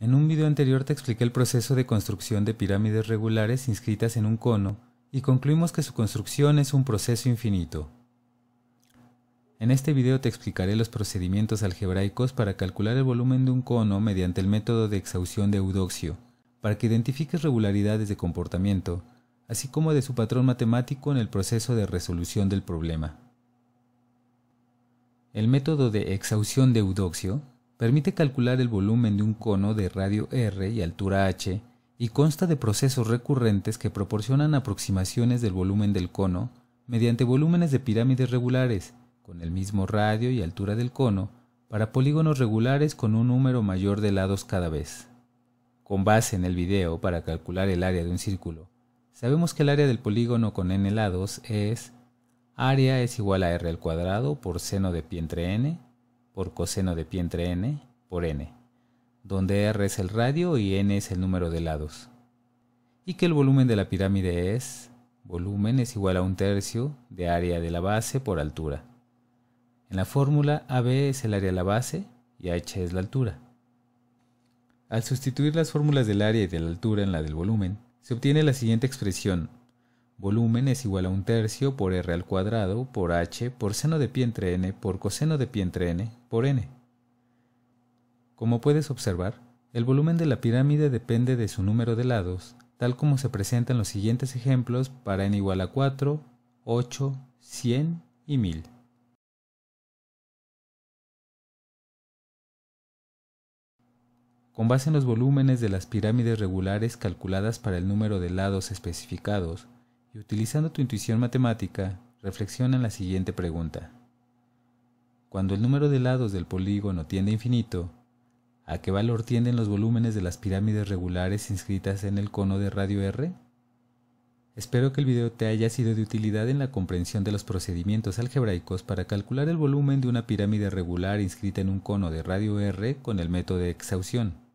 En un video anterior te expliqué el proceso de construcción de pirámides regulares inscritas en un cono y concluimos que su construcción es un proceso infinito. En este video te explicaré los procedimientos algebraicos para calcular el volumen de un cono mediante el método de exhausión de Eudoxio, para que identifiques regularidades de comportamiento, así como de su patrón matemático en el proceso de resolución del problema. El método de exhausión de Eudoxio permite calcular el volumen de un cono de radio R y altura h y consta de procesos recurrentes que proporcionan aproximaciones del volumen del cono mediante volúmenes de pirámides regulares con el mismo radio y altura del cono para polígonos regulares con un número mayor de lados cada vez. Con base en el video para calcular el área de un círculo, sabemos que el área del polígono con n lados es área es igual a r al cuadrado por seno de pi entre n por coseno de pi entre n por n, donde r es el radio y n es el número de lados, y que el volumen de la pirámide es volumen es igual a un tercio de área de la base por altura. En la fórmula AB es el área de la base y H es la altura. Al sustituir las fórmulas del área y de la altura en la del volumen, se obtiene la siguiente expresión Volumen es igual a un tercio por r al cuadrado por h por seno de pi entre n por coseno de pi entre n por n. Como puedes observar, el volumen de la pirámide depende de su número de lados, tal como se presenta en los siguientes ejemplos para n igual a 4, 8, 100 y 1000. Con base en los volúmenes de las pirámides regulares calculadas para el número de lados especificados, y utilizando tu intuición matemática, reflexiona en la siguiente pregunta. Cuando el número de lados del polígono tiende a infinito, ¿a qué valor tienden los volúmenes de las pirámides regulares inscritas en el cono de radio R? Espero que el video te haya sido de utilidad en la comprensión de los procedimientos algebraicos para calcular el volumen de una pirámide regular inscrita en un cono de radio R con el método de exhausión.